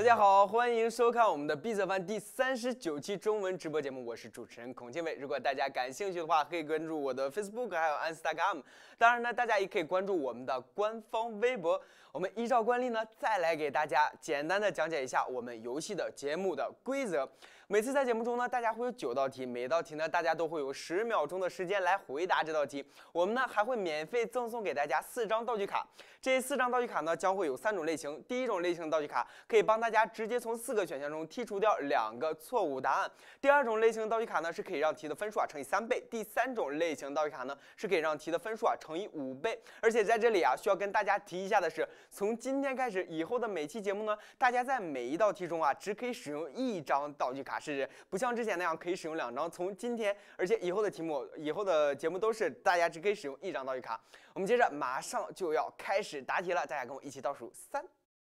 大家好，欢迎收看我们的 B 色番第三十九期中文直播节目，我是主持人孔庆伟。如果大家感兴趣的话，可以关注我的 Facebook 还有 Instagram，当然呢，大家也可以关注我们的官方微博。我们依照惯例呢，再来给大家简单的讲解一下我们游戏的节目的规则。每次在节目中呢，大家会有九道题，每道题呢，大家都会有十秒钟的时间来回答这道题。我们呢还会免费赠送给大家四张道具卡，这四张道具卡呢将会有三种类型。第一种类型的道具卡可以帮大家直接从四个选项中剔除掉两个错误答案。第二种类型的道具卡呢是可以让题的分数啊乘以三倍。第三种类型的道具卡呢是可以让题的分数啊乘以五倍。而且在这里啊需要跟大家提一下的是，从今天开始，以后的每期节目呢，大家在每一道题中啊只可以使用一张道具卡。是，不像之前那样可以使用两张。从今天，而且以后的题目、以后的节目都是大家只可以使用一张道具卡。我们接着马上就要开始答题了，大家跟我一起倒数三、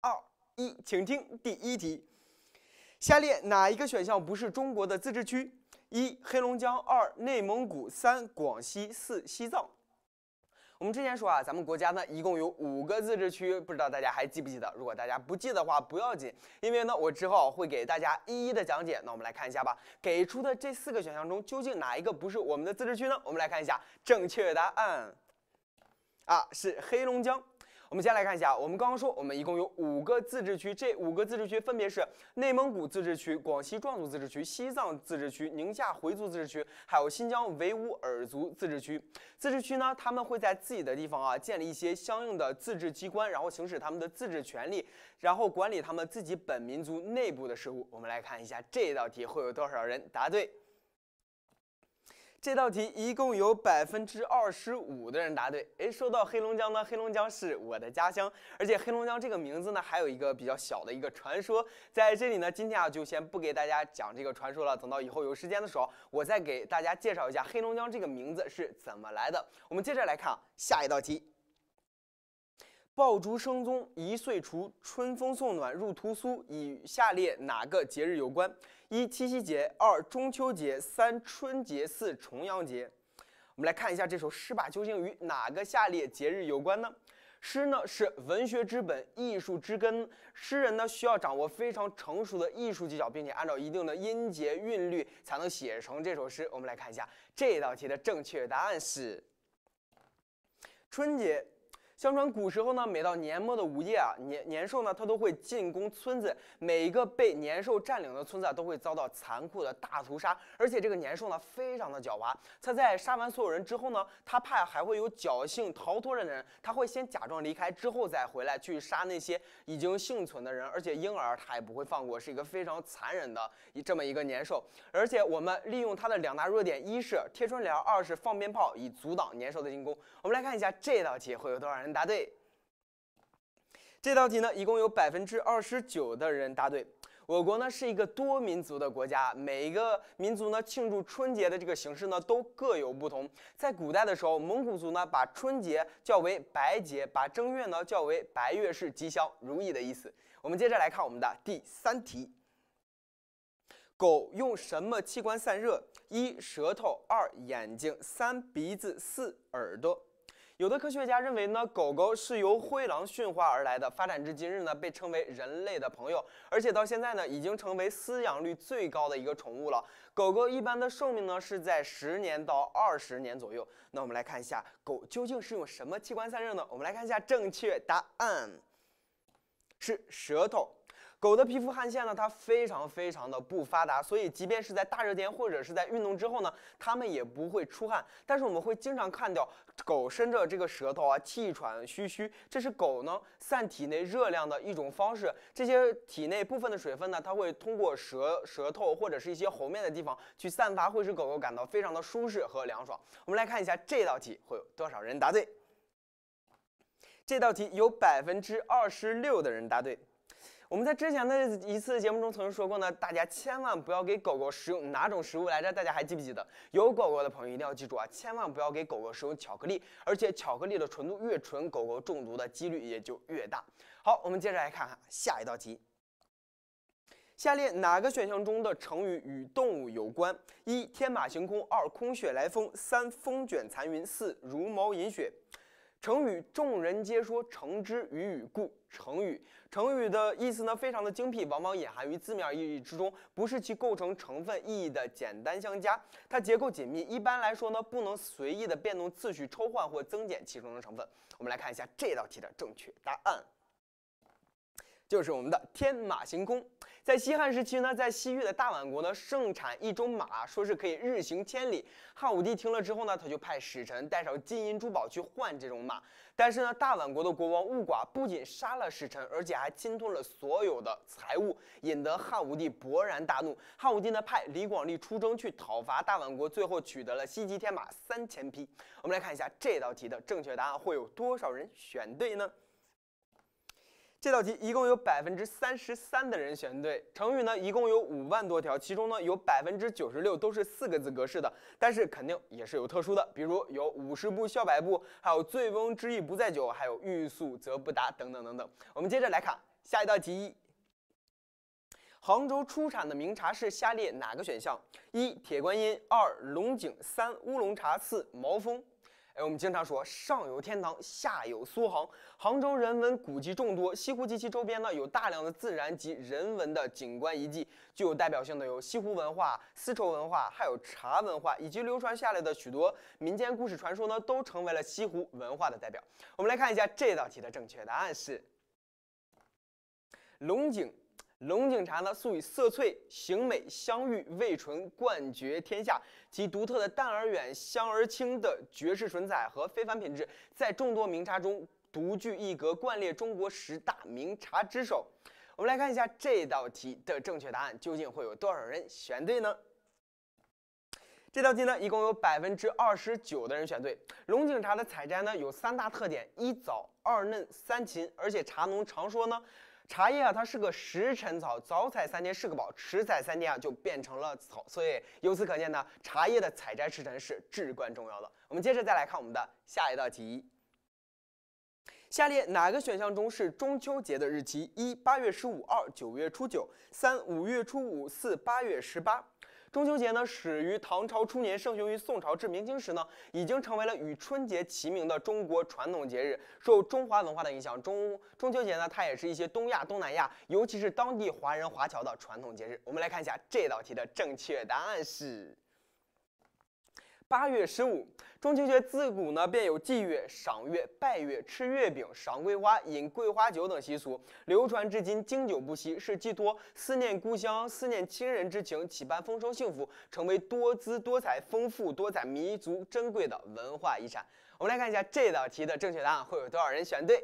二、一，请听第一题：下列哪一个选项不是中国的自治区？一、黑龙江；二、内蒙古；三、广西；四、西藏。我们之前说啊，咱们国家呢一共有五个自治区，不知道大家还记不记得？如果大家不记的话，不要紧，因为呢，我之后会给大家一一的讲解。那我们来看一下吧，给出的这四个选项中，究竟哪一个不是我们的自治区呢？我们来看一下，正确答案啊是黑龙江。我们先来看一下，我们刚刚说，我们一共有五个自治区，这五个自治区分别是内蒙古自治区、广西壮族自治区、西藏自治区、宁夏回族自治区，还有新疆维吾尔族自治区。自治区呢，他们会在自己的地方啊，建立一些相应的自治机关，然后行使他们的自治权利，然后管理他们自己本民族内部的事务。我们来看一下这道题会有多少人答对。这道题一共有百分之二十五的人答对。哎，说到黑龙江呢，黑龙江是我的家乡，而且黑龙江这个名字呢，还有一个比较小的一个传说，在这里呢，今天啊就先不给大家讲这个传说了，等到以后有时间的时候，我再给大家介绍一下黑龙江这个名字是怎么来的。我们接着来看下一道题：爆竹声中一岁除，春风送暖入屠苏，与下列哪个节日有关？一七夕节，二中秋节，三春节，四重阳节。我们来看一下这首诗《吧，究竟与哪个下列节日有关呢？诗呢是文学之本，艺术之根。诗人呢需要掌握非常成熟的艺术技巧，并且按照一定的音节韵律才能写成这首诗。我们来看一下这道题的正确答案是春节。相传古时候呢，每到年末的午夜啊，年年兽呢，它都会进攻村子。每一个被年兽占领的村子啊、都会遭到残酷的大屠杀。而且这个年兽呢，非常的狡猾。他在杀完所有人之后呢，他怕还会有侥幸逃脱的人，他会先假装离开，之后再回来去杀那些已经幸存的人。而且婴儿他也不会放过，是一个非常残忍的这么一个年兽。而且我们利用它的两大弱点，一是贴春联，二是放鞭炮，以阻挡年兽的进攻。我们来看一下这道题会有多少人。答对。这道题呢，一共有百分之二十九的人答对。我国呢是一个多民族的国家，每一个民族呢庆祝春节的这个形式呢都各有不同。在古代的时候，蒙古族呢把春节叫为白节，把正月呢叫为白月，是吉祥如意的意思。我们接着来看我们的第三题：狗用什么器官散热？一、舌头；二、眼睛；三、鼻子；四、耳朵。有的科学家认为呢，狗狗是由灰狼驯化而来的发展至今日呢，被称为人类的朋友，而且到现在呢，已经成为饲养率最高的一个宠物了。狗狗一般的寿命呢，是在十年到二十年左右。那我们来看一下，狗究竟是用什么器官散热呢？我们来看一下，正确答案是舌头。狗的皮肤汗腺呢，它非常非常的不发达，所以即便是在大热天或者是在运动之后呢，它们也不会出汗。但是我们会经常看到狗伸着这个舌头啊，气喘吁吁，这是狗呢散体内热量的一种方式。这些体内部分的水分呢，它会通过舌舌头或者是一些喉面的地方去散发，会使狗狗感到非常的舒适和凉爽。我们来看一下这道题会有多少人答对？这道题有百分之二十六的人答对。我们在之前的一次节目中曾经说过呢，大家千万不要给狗狗食用哪种食物来着？大家还记不记得？有狗狗的朋友一定要记住啊，千万不要给狗狗食用巧克力，而且巧克力的纯度越纯，狗狗中毒的几率也就越大。好，我们接着来看看下一道题。下列哪个选项中的成语与动物有关？一天马行空，二空穴来风，三风卷残云，四茹毛饮血。成语“众人皆说，成之于与故成语。成语的意思呢，非常的精辟，往往隐含于字面意义之中，不是其构成成分意义的简单相加，它结构紧密。一般来说呢，不能随意的变动次序、抽换或增减其中的成分。我们来看一下这道题的正确答案。就是我们的天马行空，在西汉时期呢，在西域的大宛国呢，盛产一种马，说是可以日行千里。汉武帝听了之后呢，他就派使臣带上金银珠宝去换这种马，但是呢，大宛国的国王物寡不仅杀了使臣，而且还侵吞了所有的财物，引得汉武帝勃然大怒。汉武帝呢，派李广利出征去讨伐大宛国，最后取得了西极天马三千匹。我们来看一下这道题的正确答案会有多少人选对呢？这道题一共有百分之三十三的人选对，成语呢一共有五万多条，其中呢有百分之九十六都是四个字格式的，但是肯定也是有特殊的，比如有五十步笑百步，还有醉翁之意不在酒，还有欲速则不达等等等等。我们接着来看下一道题，杭州出产的名茶是下列哪个选项？一铁观音，二龙井，三乌龙茶，四毛峰。我们经常说“上有天堂，下有苏杭”。杭州人文古迹众多，西湖及其周边呢有大量的自然及人文的景观遗迹。具有代表性的有西湖文化、丝绸文化，还有茶文化，以及流传下来的许多民间故事传说呢，都成为了西湖文化的代表。我们来看一下这道题的正确答案是龙井。龙井茶呢，素以色翠、形美、香郁、味醇冠绝天下。其独特的淡而远、香而清的绝世醇彩和非凡品质，在众多名茶中独具一格，冠列中国十大名茶之首。我们来看一下这道题的正确答案究竟会有多少人选对呢？这道题呢，一共有百分之二十九的人选对。龙井茶的采摘呢，有三大特点：一早、二嫩、三勤。而且茶农常说呢。茶叶啊，它是个时辰草，早采三天是个宝，迟采三天啊就变成了草。所以由此可见呢，茶叶的采摘时辰是至关重要的。我们接着再来看我们的下一道题：下列哪个选项中是中秋节的日期？一、八月十五；二、九月初九；三、五月初五；四、八月十八。中秋节呢，始于唐朝初年，盛行于宋朝至明清时呢，已经成为了与春节齐名的中国传统节日。受中华文化的影响，中中秋节呢，它也是一些东亚、东南亚，尤其是当地华人华侨的传统节日。我们来看一下这道题的正确答案是。八月十五，中秋节自古呢便有祭月、赏月、拜月、吃月饼、赏桂花、饮桂花酒等习俗，流传至今，经久不息，是寄托思念故乡、思念亲人之情，期盼丰收幸福，成为多姿多彩、丰富多彩、弥足珍贵的文化遗产。我们来看一下这道题的正确答案会有多少人选对。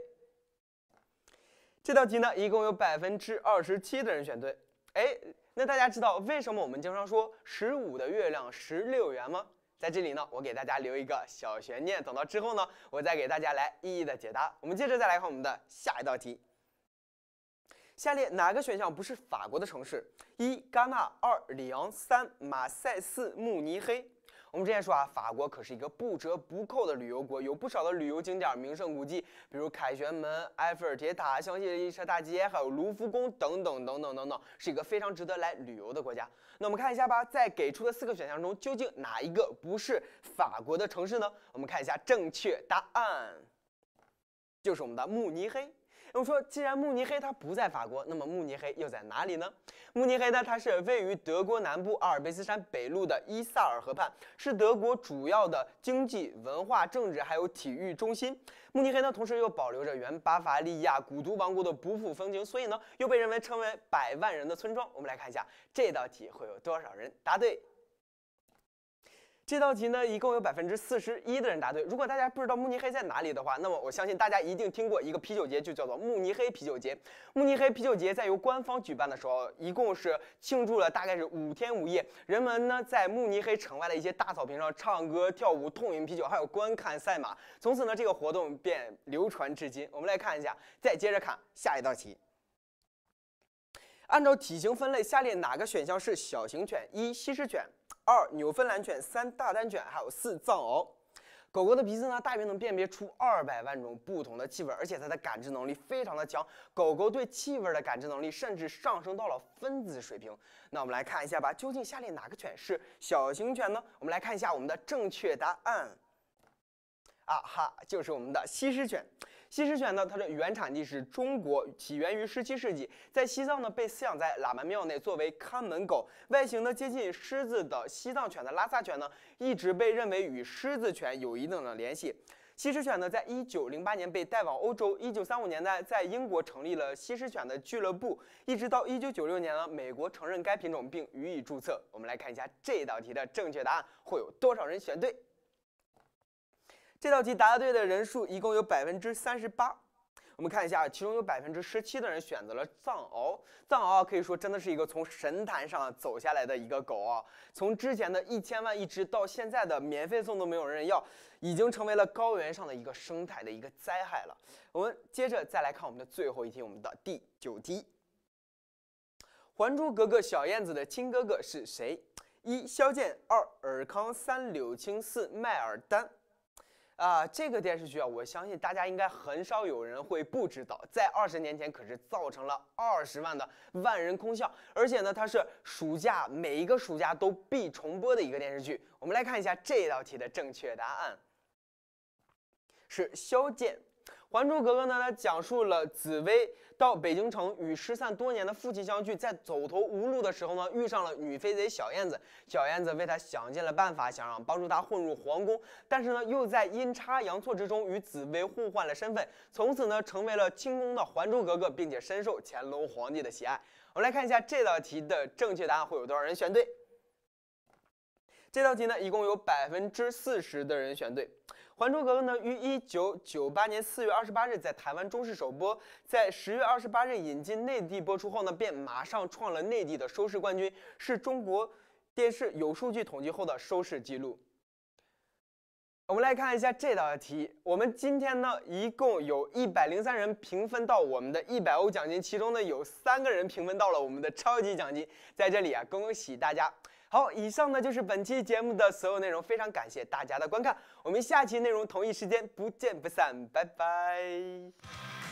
这道题呢，一共有百分之二十七的人选对。哎，那大家知道为什么我们经常说十五的月亮十六圆吗？在这里呢，我给大家留一个小悬念，等到之后呢，我再给大家来一一的解答。我们接着再来看我们的下一道题：下列哪个选项不是法国的城市？一、戛纳；二、里昂；三、马赛；四、慕尼黑。我们之前说啊，法国可是一个不折不扣的旅游国，有不少的旅游景点、名胜古迹，比如凯旋门、埃菲尔铁塔、香榭丽舍大街，还有卢浮宫等等等等等等，是一个非常值得来旅游的国家。那我们看一下吧，在给出的四个选项中，究竟哪一个不是法国的城市呢？我们看一下正确答案，就是我们的慕尼黑。我们说，既然慕尼黑它不在法国，那么慕尼黑又在哪里呢？慕尼黑呢，它是位于德国南部阿尔卑斯山北麓的伊萨尔河畔，是德国主要的经济、文化、政治还有体育中心。慕尼黑呢，同时又保留着原巴伐利亚古都王国的不腐风情，所以呢，又被人们称为“百万人的村庄”。我们来看一下这道题会有多少人答对。这道题呢，一共有百分之四十一的人答对。如果大家不知道慕尼黑在哪里的话，那么我相信大家一定听过一个啤酒节，就叫做慕尼黑啤酒节。慕尼黑啤酒节在由官方举办的时候，一共是庆祝了大概是五天五夜。人们呢在慕尼黑城外的一些大草坪上唱歌、跳舞、痛饮啤酒，还有观看赛马。从此呢，这个活动便流传至今。我们来看一下，再接着看下一道题。按照体型分类，下列哪个选项是小型犬？一、西施犬。二纽芬兰犬，三大丹犬，还有四藏獒。狗狗的鼻子呢，大约能辨别出二百万种不同的气味，而且它的感知能力非常的强。狗狗对气味的感知能力甚至上升到了分子水平。那我们来看一下吧，究竟下列哪个犬是小型犬呢？我们来看一下我们的正确答案。啊哈，就是我们的西施犬。西施犬呢，它的原产地是中国，起源于十七世纪，在西藏呢被饲养在喇嘛庙内作为看门狗。外形呢接近狮子的西藏犬的拉萨犬呢，一直被认为与狮子犬有一定的联系。西施犬呢，在一九零八年被带往欧洲，一九三五年代在英国成立了西施犬的俱乐部，一直到一九九六年呢，美国承认该品种并予以注册。我们来看一下这道题的正确答案会有多少人选对。这道题答对的人数一共有百分之三十八。我们看一下，其中有百分之十七的人选择了藏獒。藏獒可以说真的是一个从神坛上走下来的一个狗啊！从之前的一千万一只到现在的免费送都没有人要，已经成为了高原上的一个生态的一个灾害了。我们接着再来看我们的最后一题，我们的第九题：《还珠格格》小燕子的亲哥哥是谁？一、萧剑；二、尔康；三、柳青；四、麦尔丹。啊，这个电视剧啊，我相信大家应该很少有人会不知道，在二十年前可是造成了二十万的万人空巷，而且呢，它是暑假每一个暑假都必重播的一个电视剧。我们来看一下这道题的正确答案，是肖剑。《还珠格格》呢，它讲述了紫薇到北京城与失散多年的父亲相聚，在走投无路的时候呢，遇上了女飞贼小燕子。小燕子为她想尽了办法，想让帮助她混入皇宫，但是呢，又在阴差阳错之中与紫薇互换了身份，从此呢，成为了清宫的《还珠格格》，并且深受乾隆皇帝的喜爱。我们来看一下这道题的正确答案会有多少人选对。这道题呢，一共有百分之四十的人选对。《还珠格格》呢，于一九九八年四月二十八日在台湾中视首播，在十月二十八日引进内地播出后呢，便马上创了内地的收视冠军，是中国电视有数据统计后的收视记录。我们来看一下这道题，我们今天呢一共有一百零三人评分到我们的一百欧奖金，其中呢有三个人评分到了我们的超级奖金，在这里啊恭喜大家！好，以上呢就是本期节目的所有内容，非常感谢大家的观看，我们下期内容同一时间不见不散，拜拜。